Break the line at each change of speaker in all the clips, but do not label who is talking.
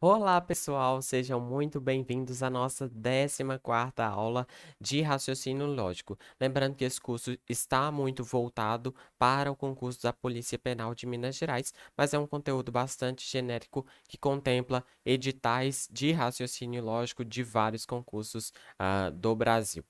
Olá, pessoal, sejam muito bem-vindos à nossa 14ª aula de raciocínio lógico. Lembrando que esse curso está muito voltado para o concurso da Polícia Penal de Minas Gerais, mas é um conteúdo bastante genérico que contempla editais de raciocínio lógico de vários concursos uh, do Brasil.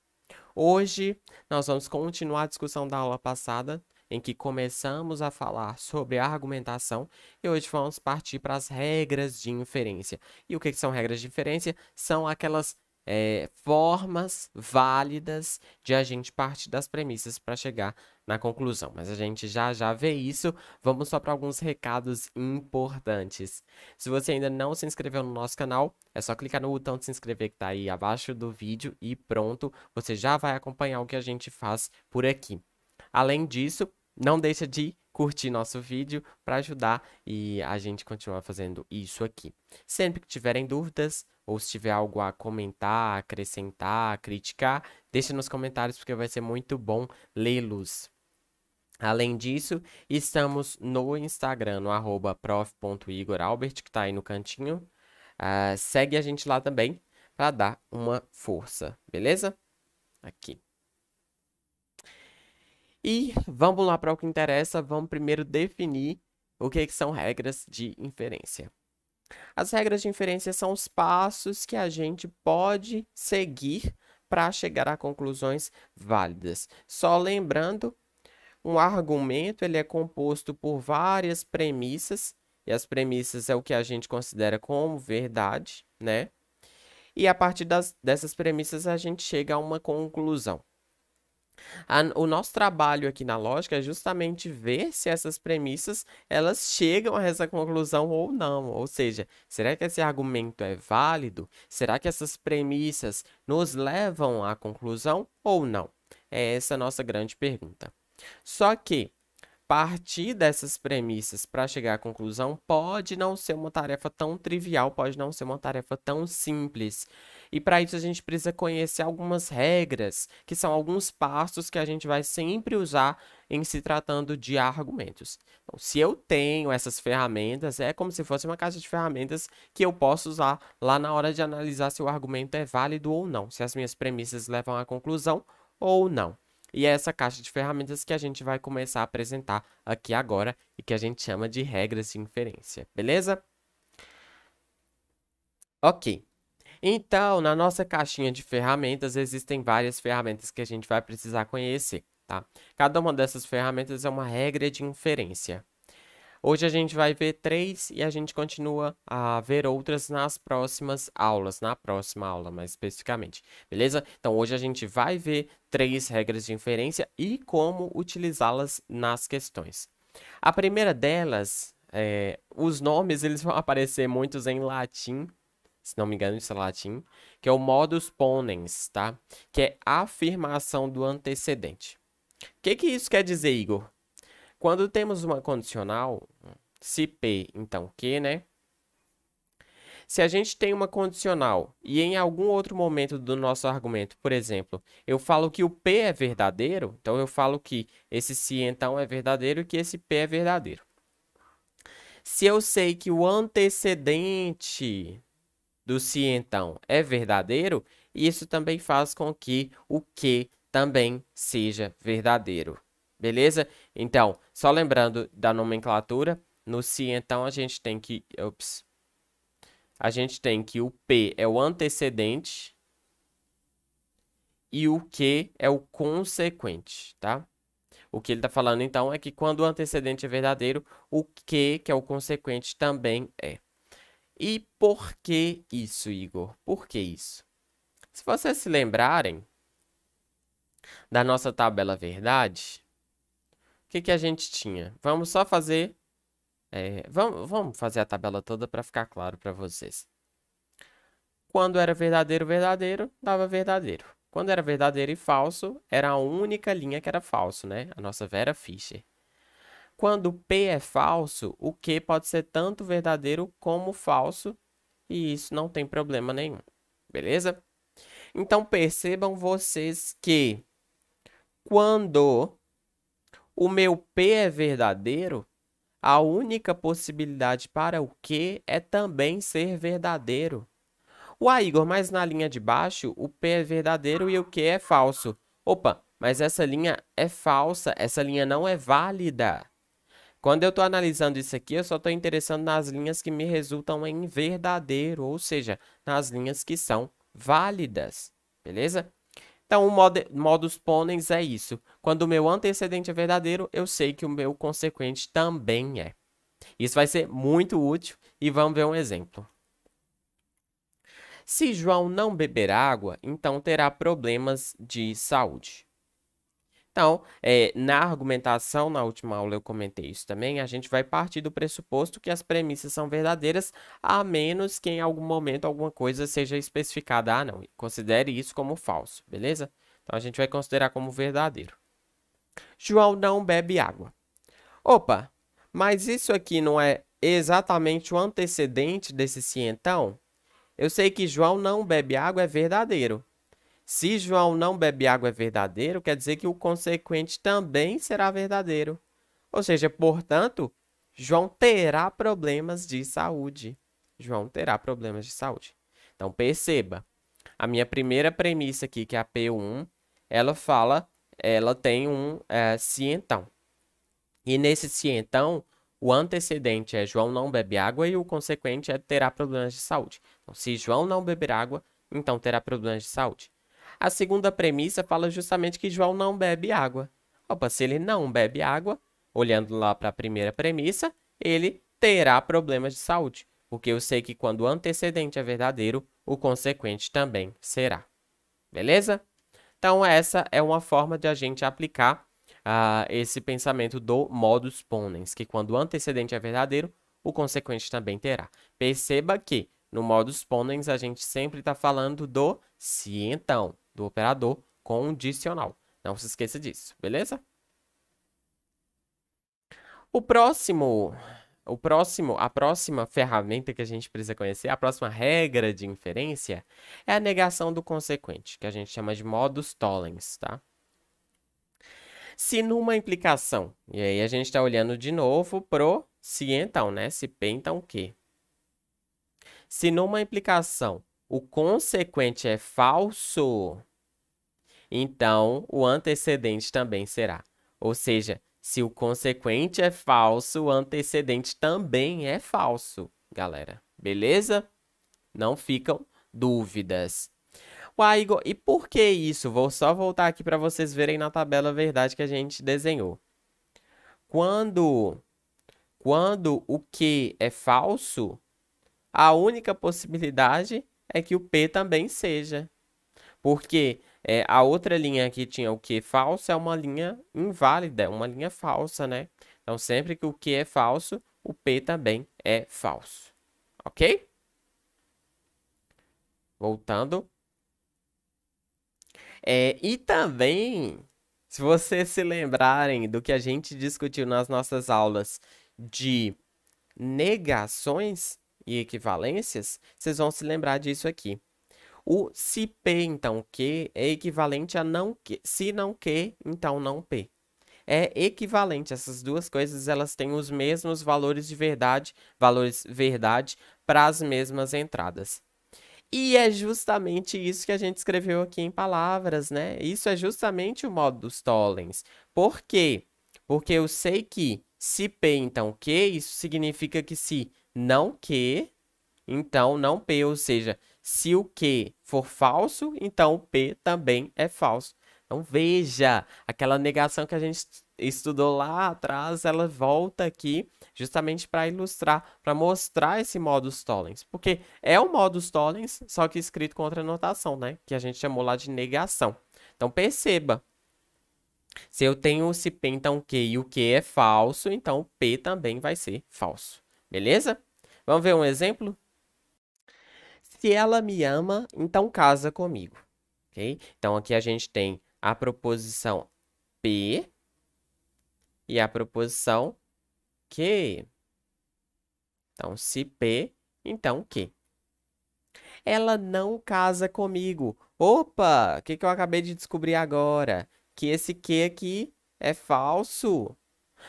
Hoje nós vamos continuar a discussão da aula passada em que começamos a falar sobre a argumentação e hoje vamos partir para as regras de inferência. E o que, são regras de inferência? São aquelas é, formas válidas de a gente partir das premissas para chegar na conclusão. Mas a gente já já vê isso. Vamos só para alguns recados importantes. Se você ainda não se inscreveu no nosso canal, é só clicar no botão de se inscrever que está aí abaixo do vídeo e pronto, você já vai acompanhar o que a gente faz por aqui. Além disso, não deixa de curtir nosso vídeo para ajudar e a gente continuar fazendo isso aqui. Sempre que tiverem dúvidas ou se tiver algo a comentar, acrescentar, criticar, deixe nos comentários porque vai ser muito bom lê-los. Além disso, estamos no Instagram, no arroba prof.igoralbert, que está aí no cantinho. Uh, segue a gente lá também para dar uma força, beleza? Aqui. E vamos lá para o que interessa, vamos primeiro definir o que, é que são regras de inferência. As regras de inferência são os passos que a gente pode seguir para chegar a conclusões válidas. Só lembrando, um argumento ele é composto por várias premissas, e as premissas é o que a gente considera como verdade, né? E a partir das, dessas premissas a gente chega a uma conclusão. A, o nosso trabalho aqui na lógica é justamente ver se essas premissas elas chegam a essa conclusão ou não. Ou seja, será que esse argumento é válido? Será que essas premissas nos levam à conclusão ou não? É essa a nossa grande pergunta. Só que partir dessas premissas para chegar à conclusão pode não ser uma tarefa tão trivial, pode não ser uma tarefa tão simples, e para isso a gente precisa conhecer algumas regras, que são alguns passos que a gente vai sempre usar em se tratando de argumentos. Então, se eu tenho essas ferramentas, é como se fosse uma caixa de ferramentas que eu posso usar lá na hora de analisar se o argumento é válido ou não, se as minhas premissas levam à conclusão ou não. E é essa caixa de ferramentas que a gente vai começar a apresentar aqui agora e que a gente chama de regras de inferência, beleza? Ok. Então, na nossa caixinha de ferramentas, existem várias ferramentas que a gente vai precisar conhecer, tá? Cada uma dessas ferramentas é uma regra de inferência. Hoje a gente vai ver três e a gente continua a ver outras nas próximas aulas, na próxima aula mais especificamente, beleza? Então hoje a gente vai ver três regras de inferência e como utilizá-las nas questões. A primeira delas, é, os nomes eles vão aparecer muitos em latim se não me engano, isso é latim, que é o modus ponens, tá? Que é a afirmação do antecedente. O que, que isso quer dizer, Igor? Quando temos uma condicional, se P, então Q, né? Se a gente tem uma condicional e em algum outro momento do nosso argumento, por exemplo, eu falo que o P é verdadeiro, então eu falo que esse se então é verdadeiro e que esse P é verdadeiro. Se eu sei que o antecedente do se então é verdadeiro, isso também faz com que o que também seja verdadeiro. Beleza? Então, só lembrando da nomenclatura, no se então a gente tem que. Ops. a gente tem que o P é o antecedente e o Q é o consequente, tá? O que ele está falando, então, é que quando o antecedente é verdadeiro, o Q, que é o consequente, também é. E por que isso, Igor? Por que isso? Se vocês se lembrarem da nossa tabela verdade, o que, que a gente tinha? Vamos só fazer... É, vamos, vamos fazer a tabela toda para ficar claro para vocês. Quando era verdadeiro, verdadeiro, dava verdadeiro. Quando era verdadeiro e falso, era a única linha que era falso, né? A nossa Vera Fischer. Quando P é falso, o Q pode ser tanto verdadeiro como falso, e isso não tem problema nenhum, beleza? Então percebam vocês que quando o meu P é verdadeiro, a única possibilidade para o Q é também ser verdadeiro. Uai, Igor, mas na linha de baixo o P é verdadeiro e o Q é falso. Opa, mas essa linha é falsa, essa linha não é válida. Quando eu estou analisando isso aqui, eu só estou interessando nas linhas que me resultam em verdadeiro, ou seja, nas linhas que são válidas, beleza? Então, o mod modus ponens é isso. Quando o meu antecedente é verdadeiro, eu sei que o meu consequente também é. Isso vai ser muito útil e vamos ver um exemplo. Se João não beber água, então terá problemas de saúde. Então, é, na argumentação, na última aula eu comentei isso também, a gente vai partir do pressuposto que as premissas são verdadeiras, a menos que em algum momento alguma coisa seja especificada. Ah, não, considere isso como falso, beleza? Então, a gente vai considerar como verdadeiro. João não bebe água. Opa, mas isso aqui não é exatamente o antecedente desse cientão? Eu sei que João não bebe água é verdadeiro, se João não bebe água é verdadeiro, quer dizer que o consequente também será verdadeiro. Ou seja, portanto, João terá problemas de saúde. João terá problemas de saúde. Então perceba, a minha primeira premissa aqui, que é a P1, ela fala, ela tem um é, então. E nesse se então, o antecedente é João não bebe água e o consequente é terá problemas de saúde. Então, se João não beber água, então terá problemas de saúde. A segunda premissa fala justamente que João não bebe água. Opa, se ele não bebe água, olhando lá para a primeira premissa, ele terá problemas de saúde, porque eu sei que quando o antecedente é verdadeiro, o consequente também será. Beleza? Então, essa é uma forma de a gente aplicar uh, esse pensamento do modus ponens, que quando o antecedente é verdadeiro, o consequente também terá. Perceba que no modus ponens a gente sempre está falando do se então do operador condicional. Não se esqueça disso, beleza? O próximo, o próximo, a próxima ferramenta que a gente precisa conhecer, a próxima regra de inferência é a negação do consequente, que a gente chama de modus tollens, tá? Se numa implicação, e aí a gente está olhando de novo pro se então, né? Se P então que. Se numa implicação o consequente é falso, então o antecedente também será. Ou seja, se o consequente é falso, o antecedente também é falso, galera. Beleza? Não ficam dúvidas. Uai, Igor, e por que isso? Vou só voltar aqui para vocês verem na tabela a verdade que a gente desenhou. Quando, quando o que é falso, a única possibilidade é que o P também seja. Porque é, a outra linha que tinha o Q falso é uma linha inválida, é uma linha falsa, né? Então, sempre que o Q é falso, o P também é falso. Ok? Voltando. É, e também, se vocês se lembrarem do que a gente discutiu nas nossas aulas de negações, e equivalências, vocês vão se lembrar disso aqui. O se P, então, Q é equivalente a não Q. Se não Q, então não P. É equivalente, essas duas coisas elas têm os mesmos valores de verdade, valores verdade para as mesmas entradas. E é justamente isso que a gente escreveu aqui em palavras, né? Isso é justamente o modo dos Tollens. Por quê? Porque eu sei que se P, então Q, isso significa que se não que, então não P, ou seja, se o que for falso, então o P também é falso. Então veja, aquela negação que a gente estudou lá atrás, ela volta aqui justamente para ilustrar, para mostrar esse modus tollens. Porque é o modus tollens, só que escrito com outra notação, né? Que a gente chamou lá de negação. Então perceba, se eu tenho se P então Q e o Q é falso, então P também vai ser falso. Beleza? Vamos ver um exemplo? Se ela me ama, então casa comigo. Ok? Então aqui a gente tem a proposição P e a proposição Q. Então, se P, então Q. Ela não casa comigo. Opa, o que, que eu acabei de descobrir agora? Que esse Q aqui é falso.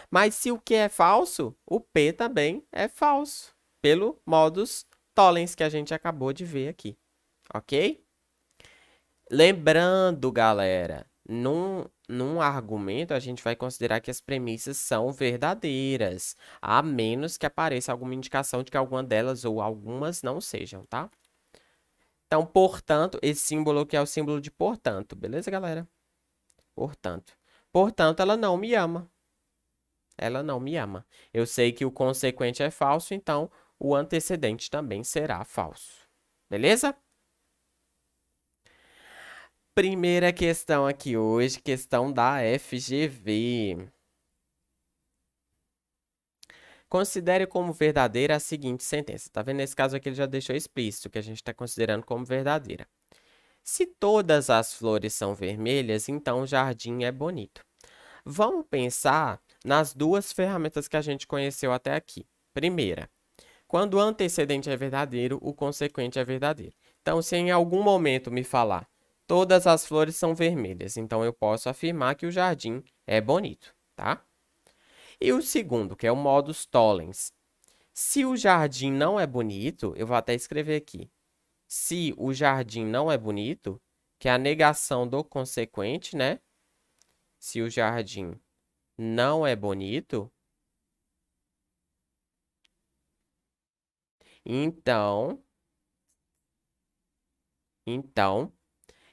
Mas se o que é falso, o P também é falso, pelo modus tollens que a gente acabou de ver aqui, ok? Lembrando, galera, num, num argumento a gente vai considerar que as premissas são verdadeiras, a menos que apareça alguma indicação de que alguma delas ou algumas não sejam, tá? Então, portanto, esse símbolo que é o símbolo de portanto, beleza, galera? Portanto. Portanto, ela não me ama. Ela não me ama. Eu sei que o consequente é falso, então o antecedente também será falso. Beleza? Primeira questão aqui hoje, questão da FGV. Considere como verdadeira a seguinte sentença. Tá vendo? Nesse caso aqui ele já deixou explícito que a gente está considerando como verdadeira. Se todas as flores são vermelhas, então o jardim é bonito. Vamos pensar nas duas ferramentas que a gente conheceu até aqui. Primeira, quando o antecedente é verdadeiro, o consequente é verdadeiro. Então, se em algum momento me falar todas as flores são vermelhas, então eu posso afirmar que o jardim é bonito, tá? E o segundo, que é o modus tollens. Se o jardim não é bonito, eu vou até escrever aqui. Se o jardim não é bonito, que é a negação do consequente, né? Se o jardim não é bonito? Então, então,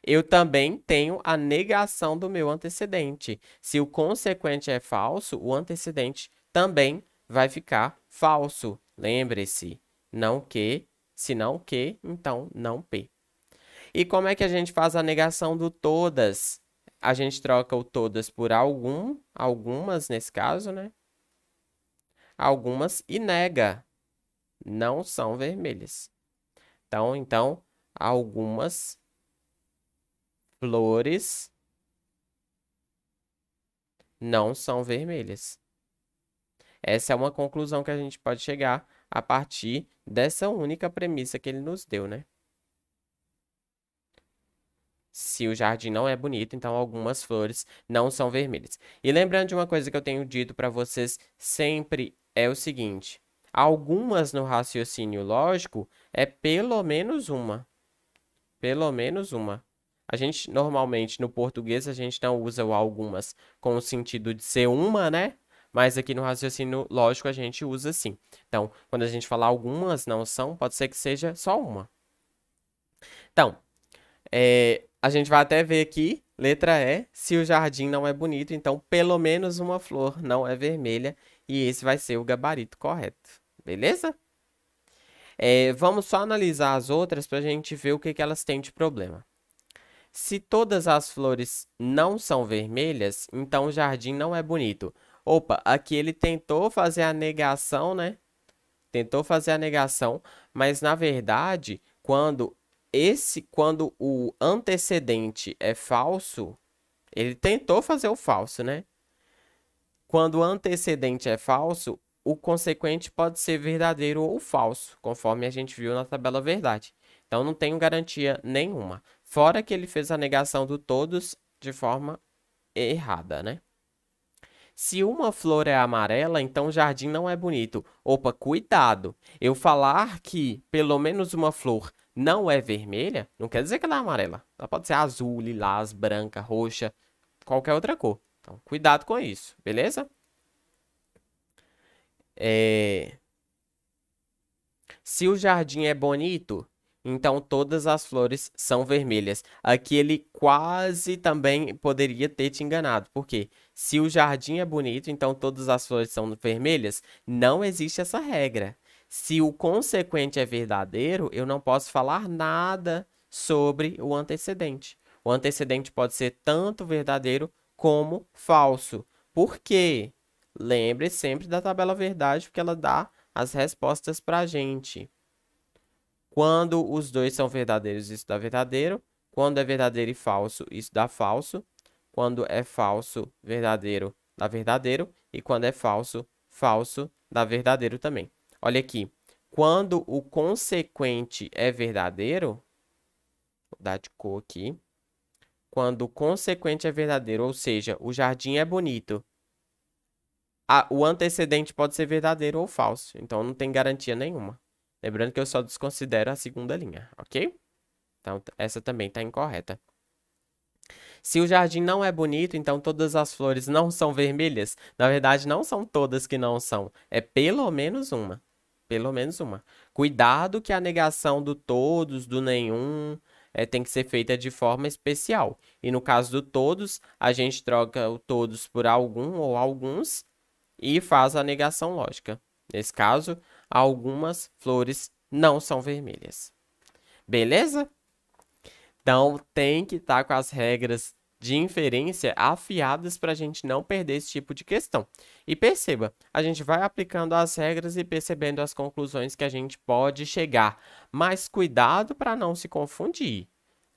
eu também tenho a negação do meu antecedente. Se o consequente é falso, o antecedente também vai ficar falso. Lembre-se, não que, se não que, então não p. E como é que a gente faz a negação do todas? a gente troca o todas por algum, algumas nesse caso, né? Algumas e nega. Não são vermelhas. Então, então, algumas flores não são vermelhas. Essa é uma conclusão que a gente pode chegar a partir dessa única premissa que ele nos deu, né? se o jardim não é bonito, então algumas flores não são vermelhas. E lembrando de uma coisa que eu tenho dito para vocês sempre é o seguinte: algumas no raciocínio lógico é pelo menos uma. Pelo menos uma. A gente normalmente no português a gente não usa o algumas com o sentido de ser uma, né? Mas aqui no raciocínio lógico a gente usa sim. Então, quando a gente falar algumas não são, pode ser que seja só uma. Então, é, a gente vai até ver aqui, letra E, se o jardim não é bonito, então pelo menos uma flor não é vermelha. E esse vai ser o gabarito correto, beleza? É, vamos só analisar as outras para a gente ver o que, que elas têm de problema. Se todas as flores não são vermelhas, então o jardim não é bonito. Opa, aqui ele tentou fazer a negação, né? Tentou fazer a negação, mas na verdade, quando esse, quando o antecedente é falso, ele tentou fazer o falso, né? Quando o antecedente é falso, o consequente pode ser verdadeiro ou falso, conforme a gente viu na tabela verdade. Então não tenho garantia nenhuma. Fora que ele fez a negação do todos de forma errada, né? Se uma flor é amarela, então o jardim não é bonito. Opa, cuidado! Eu falar que pelo menos uma flor não é vermelha, não quer dizer que ela é amarela. Ela pode ser azul, lilás, branca, roxa, qualquer outra cor. Então, cuidado com isso, beleza? É... Se o jardim é bonito, então todas as flores são vermelhas. Aqui ele quase também poderia ter te enganado, porque se o jardim é bonito, então todas as flores são vermelhas, não existe essa regra. Se o consequente é verdadeiro, eu não posso falar nada sobre o antecedente. O antecedente pode ser tanto verdadeiro como falso. Por quê? Lembre sempre da tabela verdade, porque ela dá as respostas para a gente. Quando os dois são verdadeiros, isso dá verdadeiro. Quando é verdadeiro e falso, isso dá falso. Quando é falso, verdadeiro, dá verdadeiro. E quando é falso, falso, dá verdadeiro também. Olha aqui. Quando o consequente é verdadeiro, vou dar de cor aqui. Quando o consequente é verdadeiro, ou seja, o jardim é bonito, a, o antecedente pode ser verdadeiro ou falso. Então, não tem garantia nenhuma. Lembrando que eu só desconsidero a segunda linha, ok? Então, essa também está incorreta. Se o jardim não é bonito, então todas as flores não são vermelhas? Na verdade, não são todas que não são. É pelo menos uma. Pelo menos uma. Cuidado que a negação do todos, do nenhum, é, tem que ser feita de forma especial. E no caso do todos, a gente troca o todos por algum ou alguns e faz a negação lógica. Nesse caso, algumas flores não são vermelhas. Beleza? Então tem que estar tá com as regras de inferência afiadas para a gente não perder esse tipo de questão. E perceba, a gente vai aplicando as regras e percebendo as conclusões que a gente pode chegar, mas cuidado para não se confundir.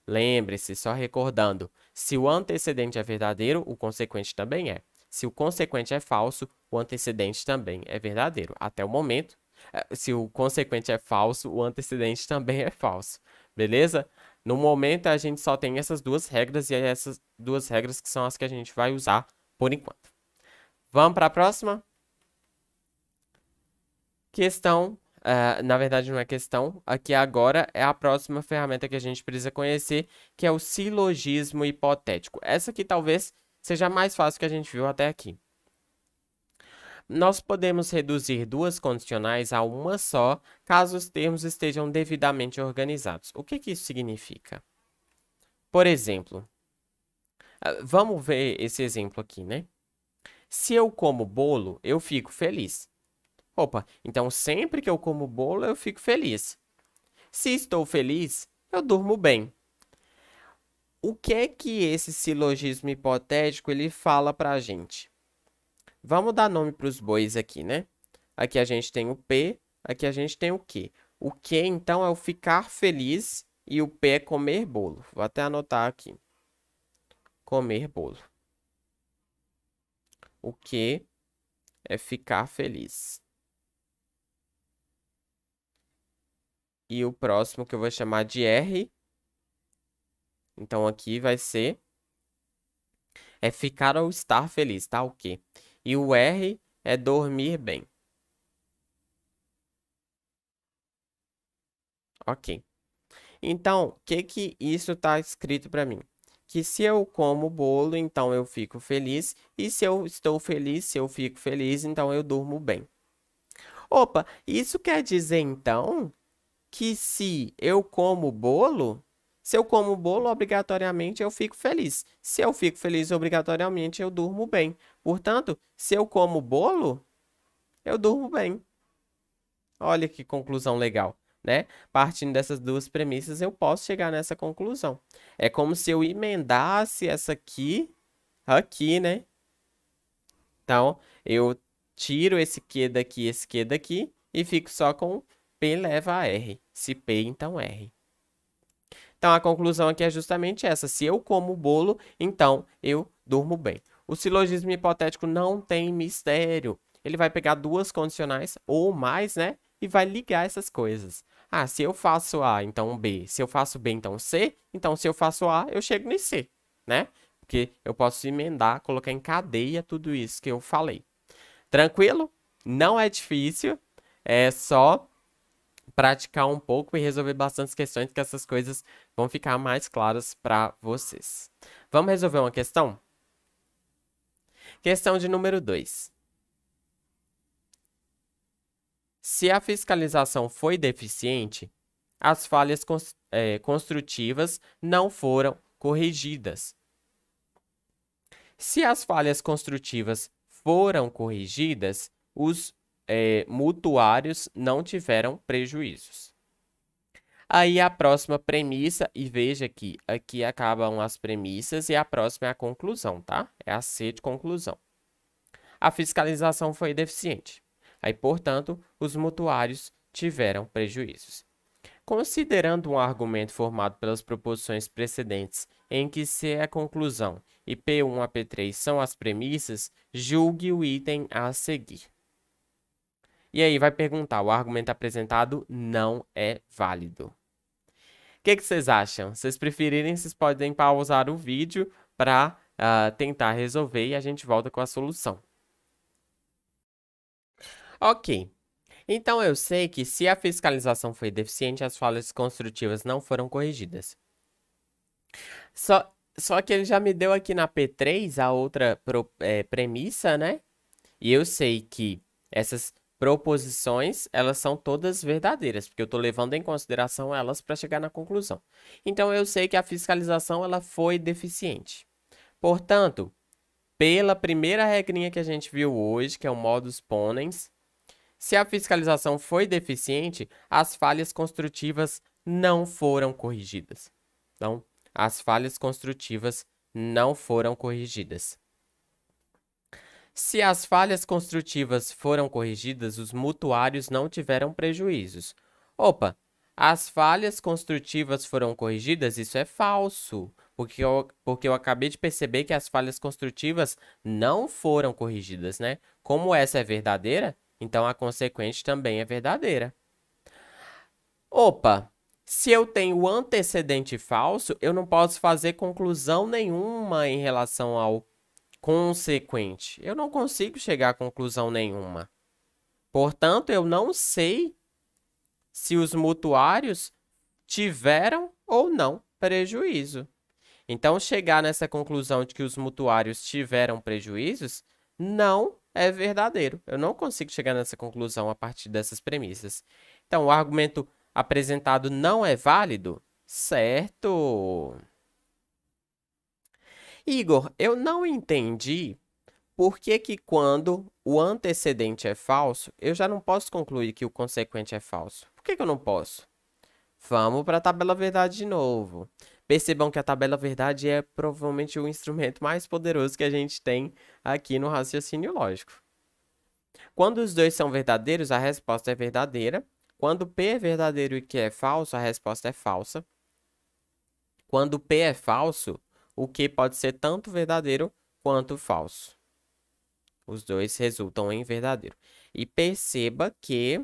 Lembre-se, só recordando, se o antecedente é verdadeiro, o consequente também é. Se o consequente é falso, o antecedente também é verdadeiro. Até o momento, eh, se o consequente é falso, o antecedente também é falso. Beleza? No momento, a gente só tem essas duas regras e é essas duas regras que são as que a gente vai usar por enquanto. Vamos para a próxima? Questão, uh, na verdade não é questão, aqui agora é a próxima ferramenta que a gente precisa conhecer, que é o silogismo hipotético. Essa aqui talvez seja a mais fácil que a gente viu até aqui. Nós podemos reduzir duas condicionais a uma só, caso os termos estejam devidamente organizados. O que, que isso significa? Por exemplo, ah, vamos ver esse exemplo aqui, né? Se eu como bolo, eu fico feliz. Opa, então sempre que eu como bolo, eu fico feliz. Se estou feliz, eu durmo bem. O que é que esse silogismo hipotético ele fala para a gente? Vamos dar nome para os bois aqui, né? Aqui a gente tem o P, aqui a gente tem o Q. O Q, então, é o ficar feliz e o P é comer bolo. Vou até anotar aqui. Comer bolo. O Q é ficar feliz. E o próximo que eu vou chamar de R. Então, aqui vai ser... É ficar ou estar feliz, tá? O Q. E o R é dormir bem. Ok. Então, o que, que isso está escrito para mim? Que se eu como bolo, então eu fico feliz. E se eu estou feliz, se eu fico feliz, então eu durmo bem. Opa, isso quer dizer então que se eu como bolo, se eu como bolo, obrigatoriamente eu fico feliz. Se eu fico feliz, obrigatoriamente eu durmo bem. Portanto, se eu como bolo, eu durmo bem. Olha que conclusão legal, né? Partindo dessas duas premissas, eu posso chegar nessa conclusão. É como se eu emendasse essa aqui, aqui, né? Então, eu tiro esse Q daqui, esse Q daqui, e fico só com P leva a R. Se P, então R. Então a conclusão aqui é justamente essa. Se eu como bolo, então eu durmo bem. O silogismo hipotético não tem mistério. Ele vai pegar duas condicionais ou mais, né? E vai ligar essas coisas. Ah, se eu faço A, então B. Se eu faço B, então C. Então, se eu faço A, eu chego em C, né? Porque eu posso emendar, colocar em cadeia tudo isso que eu falei. Tranquilo? Não é difícil. É só praticar um pouco e resolver bastantes questões, que essas coisas vão ficar mais claras para vocês. Vamos resolver uma questão? Questão de número 2. Se a fiscalização foi deficiente, as falhas é, construtivas não foram corrigidas. Se as falhas construtivas foram corrigidas, os é, mutuários não tiveram prejuízos. Aí a próxima premissa, e veja aqui, aqui acabam as premissas e a próxima é a conclusão, tá? É a C de conclusão. A fiscalização foi deficiente. Aí, portanto, os mutuários tiveram prejuízos. Considerando um argumento formado pelas proposições precedentes, em que C é a conclusão e P1 a P3 são as premissas, julgue o item a seguir. E aí vai perguntar: o argumento apresentado não é válido. O que, vocês acham? Se vocês preferirem, vocês podem pausar o vídeo para uh, ah, tentar resolver e a gente volta com a solução. Ok. Então eu sei que se a fiscalização foi deficiente, as falhas construtivas não foram corrigidas. Só, só que ele já me deu aqui na P3 a outra pro, é, premissa, né? E eu sei que essas proposições, elas são todas verdadeiras, porque eu estou levando em consideração elas para chegar na conclusão. Então, eu sei que a fiscalização ela foi deficiente. Portanto, pela primeira regrinha que a gente viu hoje, que é o modus ponens, se a fiscalização foi deficiente, as falhas construtivas não foram corrigidas. Então, as falhas construtivas não foram corrigidas. Se as falhas construtivas foram corrigidas, os mutuários não tiveram prejuízos. Opa, as falhas construtivas foram corrigidas? Isso é falso, porque eu, porque eu acabei de perceber que as falhas construtivas não foram corrigidas, né? Como essa é verdadeira, então a consequente também é verdadeira. Opa, se eu tenho antecedente falso, eu não posso fazer conclusão nenhuma em relação ao consequente. Eu não consigo chegar a conclusão nenhuma. Portanto, eu não sei se os mutuários tiveram ou não prejuízo. Então, chegar nessa conclusão de que os mutuários tiveram prejuízos não é verdadeiro. Eu não consigo chegar nessa conclusão a partir dessas premissas. Então, o argumento apresentado não é válido? Certo. Igor, eu não entendi por que, que quando o antecedente é falso, eu já não posso concluir que o consequente é falso. Por que, que eu não posso? Vamos para a tabela verdade de novo. Percebam que a tabela verdade é provavelmente o instrumento mais poderoso que a gente tem aqui no raciocínio lógico. Quando os dois são verdadeiros, a resposta é verdadeira. Quando P é verdadeiro e Q é falso, a resposta é falsa. Quando P é falso, o que pode ser tanto verdadeiro quanto falso. Os dois resultam em verdadeiro. E perceba que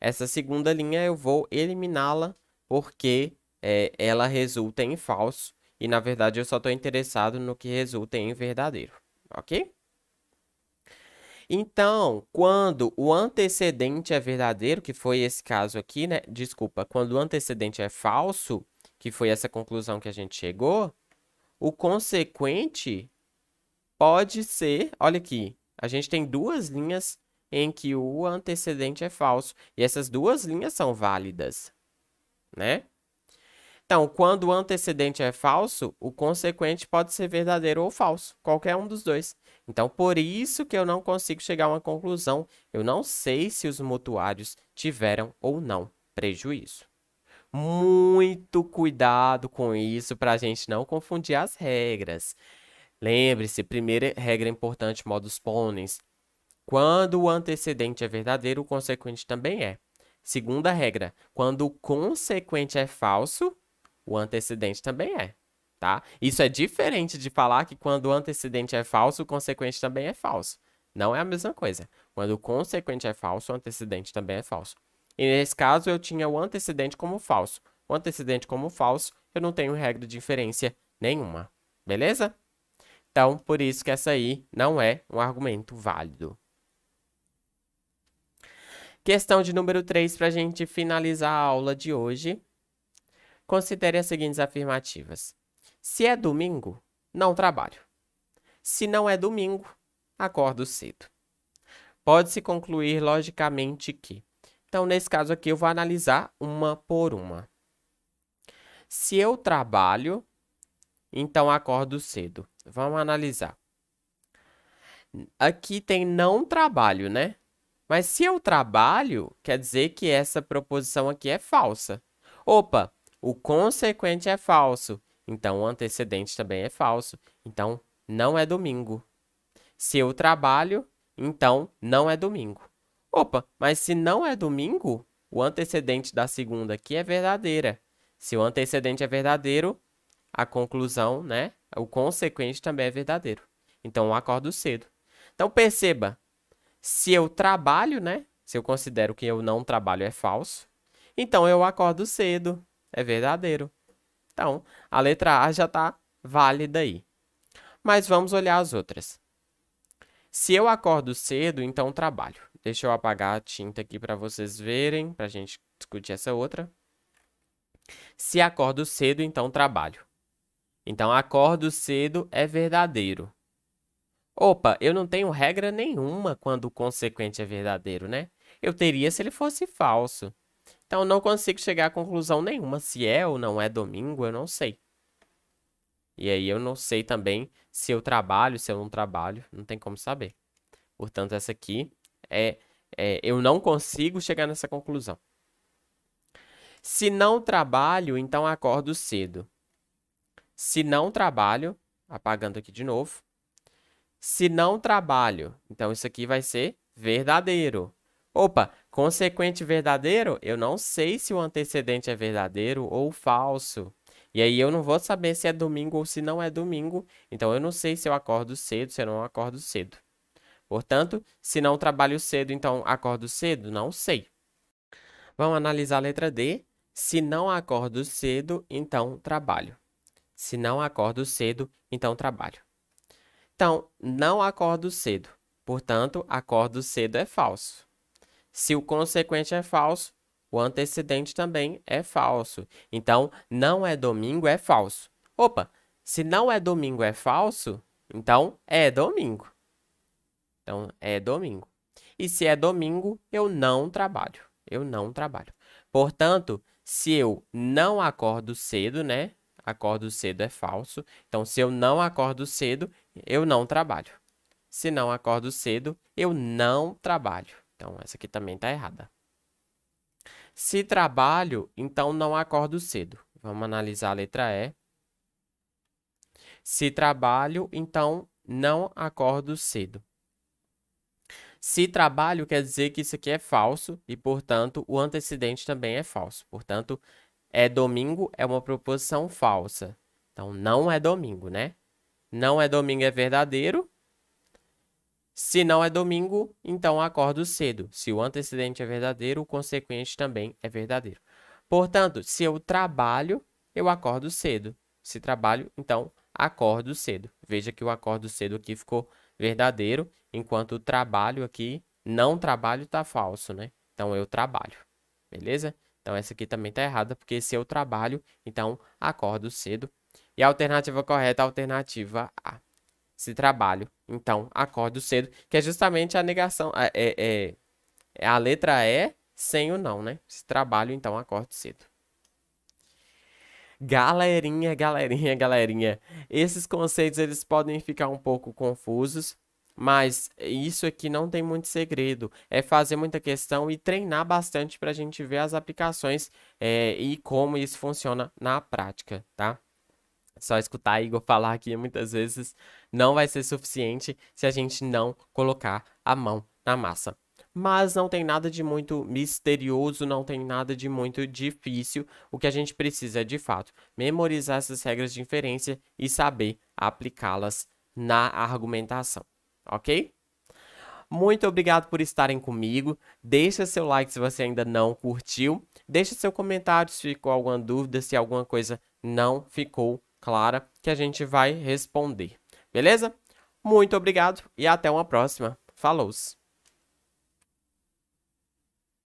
essa segunda linha eu vou eliminá-la porque é, ela resulta em falso e na verdade eu só estou interessado no que resulta em verdadeiro, ok? Então, quando o antecedente é verdadeiro, que foi esse caso aqui, né? Desculpa, quando o antecedente é falso, que foi essa conclusão que a gente chegou, o consequente pode ser, olha aqui, a gente tem duas linhas em que o antecedente é falso, e essas duas linhas são válidas, né? Então, quando o antecedente é falso, o consequente pode ser verdadeiro ou falso, qualquer um dos dois. Então, por isso que eu não consigo chegar a uma conclusão. Eu não sei se os mutuários tiveram ou não prejuízo. Muito cuidado com isso para a gente não confundir as regras. Lembre-se, primeira regra importante, modus ponens. Quando o antecedente é verdadeiro, o consequente também é. Segunda regra, quando o consequente é falso, o antecedente também é, tá? Isso é diferente de falar que quando o antecedente é falso, o consequente também é falso. Não é a mesma coisa. Quando o consequente é falso, o antecedente também é falso. E nesse caso eu tinha o antecedente como falso. O antecedente como falso, eu não tenho regra de inferência nenhuma. Beleza? Então, por isso que essa aí não é um argumento válido. Questão de número 3 para a gente finalizar a aula de hoje. Considere as seguintes afirmativas. Se é domingo, não trabalho. Se não é domingo, acordo cedo. Pode-se concluir logicamente que então, nesse caso aqui, eu vou analisar uma por uma. Se eu trabalho, então acordo cedo. Vamos analisar. Aqui tem não trabalho, né? Mas se eu trabalho, quer dizer que essa proposição aqui é falsa. Opa, o consequente é falso. Então, o antecedente também é falso. Então, não é domingo. Se eu trabalho, então não é domingo. Opa, mas se não é domingo, o antecedente da segunda aqui é verdadeira. Se o antecedente é verdadeiro, a conclusão, né? O consequente também é verdadeiro. Então, eu acordo cedo. Então, perceba, se eu trabalho, né? Se eu considero que eu não trabalho é falso, então eu acordo cedo, é verdadeiro. Então, a letra A já está válida aí. Mas vamos olhar as outras. Se eu acordo cedo, então trabalho. Deixa eu apagar a tinta aqui para vocês verem, para a gente discutir essa outra. Se acordo cedo, então trabalho. Então, acordo cedo é verdadeiro. Opa, eu não tenho regra nenhuma quando o consequente é verdadeiro, né? Eu teria se ele fosse falso. Então, não consigo chegar a conclusão nenhuma se é ou não é domingo, eu não sei. E aí, eu não sei também se eu trabalho, se eu não trabalho, não tem como saber. Portanto, essa aqui é, é eu não consigo chegar nessa conclusão. Se não trabalho, então acordo cedo. Se não trabalho, apagando aqui de novo. Se não trabalho, então isso aqui vai ser verdadeiro. Opa, consequente verdadeiro, eu não sei se o antecedente é verdadeiro ou falso. E aí eu não vou saber se é domingo ou se não é domingo. Então eu não sei se eu acordo cedo, se eu não acordo cedo. Portanto, se não trabalho cedo, então acordo cedo? Não sei. Vamos analisar a letra D. Se não acordo cedo, então trabalho. Se não acordo cedo, então trabalho. Então, não acordo cedo. Portanto, acordo cedo é falso. Se o consequente é falso, o antecedente também é falso. Então, não é domingo é falso. Opa, se não é domingo é falso, então é domingo. Então é domingo. E se é domingo, eu não trabalho. Eu não trabalho. Portanto, se eu não acordo cedo, né? Acordo cedo é falso. Então, se eu não acordo cedo, eu não trabalho. Se não acordo cedo, eu não trabalho. Então, essa aqui também está errada. Se trabalho, então não acordo cedo. Vamos analisar a letra E. Se trabalho, então não acordo cedo. Se trabalho quer dizer que isso aqui é falso e, portanto, o antecedente também é falso. Portanto, é domingo é uma proposição falsa. Então, não é domingo, né? Não é domingo é verdadeiro. Se não é domingo, então acordo cedo. Se o antecedente é verdadeiro, o consequente também é verdadeiro. Portanto, se eu trabalho, eu acordo cedo. Se trabalho, então acordo cedo. Veja que o acordo cedo aqui ficou verdadeiro, enquanto o trabalho aqui, não trabalho, está falso, né? Então, eu trabalho, beleza? Então, essa aqui também está errada, porque se eu trabalho, então acordo cedo. E a alternativa correta, é a alternativa A. Se trabalho, então acordo cedo, que é justamente a negação, é, é, é a letra E sem o não, né? Se trabalho, então acordo cedo. Galerinha, galerinha, galerinha. Esses conceitos eles podem ficar um pouco confusos, mas isso aqui não tem muito segredo. É fazer muita questão e treinar bastante para a gente ver as aplicações é, e como isso funciona na prática, tá? Só escutar Igor falar aqui muitas vezes não vai ser suficiente se a gente não colocar a mão na massa mas não tem nada de muito misterioso, não tem nada de muito difícil. O que a gente precisa é, de fato, memorizar essas regras de inferência e saber aplicá-las na argumentação, ok? Muito obrigado por estarem comigo. Deixa seu like se você ainda não curtiu. Deixa seu comentário se ficou alguma dúvida, se alguma coisa não ficou clara, que a gente vai responder. Beleza? Muito obrigado e até uma próxima. Falou! -se.